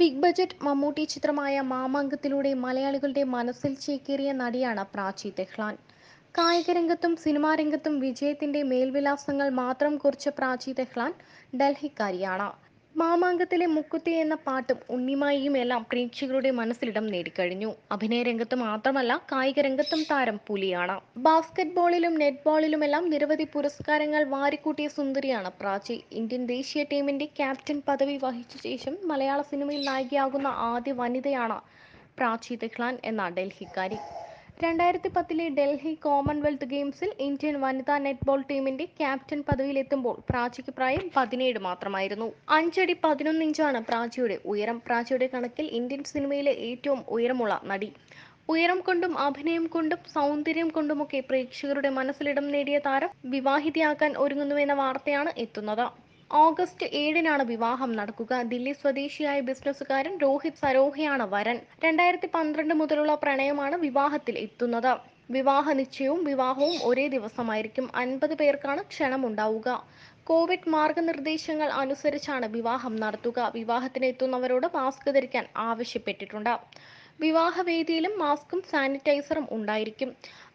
big budget Mammootty ചിത്രമായ മാമാങ്കത്തിലൂടെ മലയാളികളുടെ മനസ്സിൽ ചേക്കേറിയ നടിയാണ് പ്രാചി തെഹ്ലാൻ കായികരംഗത്തും സിനിമാ രംഗത്തും വിജയത്തിന്റെ മേൽവിലാസങ്ങൾ മാത്രം കുറിച്ച പ്രാചി തെഹ്ലാൻ ഡൽഹിക്കാരിയാണ് മാമാങ്കത്തിലെ മുക്കുത്തി എന്ന പാട്ടും ഉണ്ണിമായിയും എല്ലാം പ്രേക്ഷകരുടെ മനസ്സിലിടം നേടിക്കഴിഞ്ഞു അഭിനയ രംഗത്ത് മാത്രമല്ല കായിക രംഗത്തും താരം പുലിയാണ് ബാസ്കറ്റ് ബോളിലും നെറ്റ് ബോളിലുമെല്ലാം നിരവധി പുരസ്കാരങ്ങൾ വാരിക്കൂട്ടിയ സുന്ദരിയാണ് പ്രാചി ഇന്ത്യൻ ദേശീയ ടീമിന്റെ ക്യാപ്റ്റൻ പദവി വഹിച്ച ശേഷം മലയാള സിനിമയിൽ നായികയാകുന്ന ആദ്യ വനിതയാണ് പ്രാചി ദഹ്ലാൻ എന്ന ഡൽഹിക്കാരി രണ്ടായിരത്തി പത്തിലെ ഡൽഹി കോമൺവെൽത്ത് ഗെയിംസിൽ ഇന്ത്യൻ വനിതാ നെറ്റ്ബോൾ ടീമിന്റെ ക്യാപ്റ്റൻ പദവിയിലെത്തുമ്പോൾ പ്രാചിക്ക് പ്രായം പതിനേഴ് മാത്രമായിരുന്നു അഞ്ചടി പതിനൊന്ന് ഇഞ്ചാണ് പ്രാചിയുടെ ഉയരം പ്രാചിയുടെ കണക്കിൽ ഇന്ത്യൻ സിനിമയിലെ ഏറ്റവും ഉയരമുള്ള നടി ഉയരം കൊണ്ടും അഭിനയം കൊണ്ടും സൗന്ദര്യം കൊണ്ടുമൊക്കെ പ്രേക്ഷകരുടെ മനസ്സിലിടം നേടിയ താരം വിവാഹിതയാക്കാൻ ഒരുങ്ങുന്നുവെന്ന വാർത്തയാണ് എത്തുന്നത് ഓഗസ്റ്റ് ഏഴിനാണ് വിവാഹം നടക്കുക ദില്ലി സ്വദേശിയായ ബിസിനസ്സുകാരൻ രോഹിത് സരോഹയാണ് വരൻ രണ്ടായിരത്തി പന്ത്രണ്ട് മുതലുള്ള പ്രണയമാണ് വിവാഹത്തിൽ എത്തുന്നത് വിവാഹ നിശ്ചയവും വിവാഹവും ഒരേ ദിവസമായിരിക്കും അൻപത് പേർക്കാണ് ക്ഷണമുണ്ടാവുക കോവിഡ് മാർഗനിർദ്ദേശങ്ങൾ അനുസരിച്ചാണ് വിവാഹം നടത്തുക വിവാഹത്തിന് എത്തുന്നവരോട് മാസ്ക് ധരിക്കാൻ ആവശ്യപ്പെട്ടിട്ടുണ്ട് വിവാഹവേദിയിലും മാസ്കും സാനിറ്റൈസറും ഉണ്ടായിരിക്കും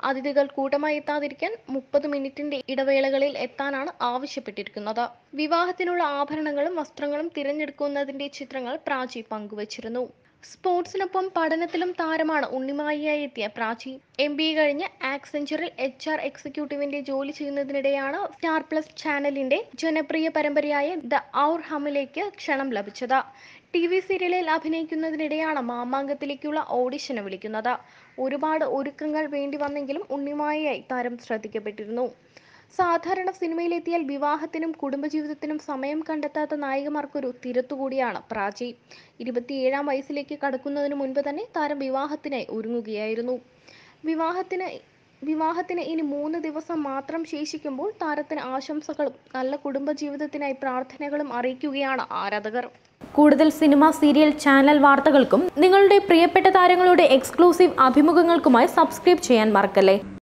അതിഥികൾ കൂട്ടമായി എത്താതിരിക്കാൻ മുപ്പത് മിനിറ്റിന്റെ ഇടവേളകളിൽ എത്താനാണ് ആവശ്യപ്പെട്ടിരിക്കുന്നത് വിവാഹത്തിനുള്ള ആഭരണങ്ങളും വസ്ത്രങ്ങളും തിരഞ്ഞെടുക്കുന്നതിന്റെ ചിത്രങ്ങൾ പ്രാചി പങ്കുവച്ചിരുന്നു സ്പോർട്സിനൊപ്പം പഠനത്തിലും താരമാണ് ഉണ്ണിമായിയായി എത്തിയ പ്രാചി എം ബി കഴിഞ്ഞ് ആക്സെഞ്ചറിൽ എച്ച് ആർ എക്സിക്യൂട്ടീവിന്റെ ജോലി ചെയ്യുന്നതിനിടെയാണ് സ്റ്റാർ പ്ലസ് ചാനലിന്റെ ജനപ്രിയ പരമ്പരയായ ദ ഔർ ഹമിലേക്ക് ക്ഷണം ലഭിച്ചത് ടി വി സീരിയലിൽ അഭിനയിക്കുന്നതിനിടെയാണ് മാമാങ്കത്തിലേക്കുള്ള ഓഡിഷന് വിളിക്കുന്നത് ഒരുപാട് ഒരുക്കങ്ങൾ വേണ്ടി വന്നെങ്കിലും ഉണ്ണിമായിയായി താരം ശ്രദ്ധിക്കപ്പെട്ടിരുന്നു സാധാരണ സിനിമയിലെത്തിയാൽ വിവാഹത്തിനും കുടുംബജീവിതത്തിനും സമയം കണ്ടെത്താത്ത നായികമാർക്കൊരു തിരത്തുകൂടിയാണ് പ്രാചി ഇരുപത്തിയേഴാം വയസ്സിലേക്ക് കടക്കുന്നതിന് മുൻപ് തന്നെ താരം വിവാഹത്തിനായി ഒരുങ്ങുകയായിരുന്നു വിവാഹത്തിന് വിവാഹത്തിന് ഇനി മൂന്ന് ദിവസം മാത്രം ശേഷിക്കുമ്പോൾ താരത്തിന് ആശംസകളും നല്ല കുടുംബജീവിതത്തിനായി പ്രാർത്ഥനകളും അറിയിക്കുകയാണ് ആരാധകർ കൂടുതൽ സിനിമ സീരിയൽ ചാനൽ വാർത്തകൾക്കും നിങ്ങളുടെ പ്രിയപ്പെട്ട താരങ്ങളുടെ എക്സ്ക്ലൂസീവ് അഭിമുഖങ്ങൾക്കുമായി സബ്സ്ക്രൈബ് ചെയ്യാൻ മറക്കല്ലേ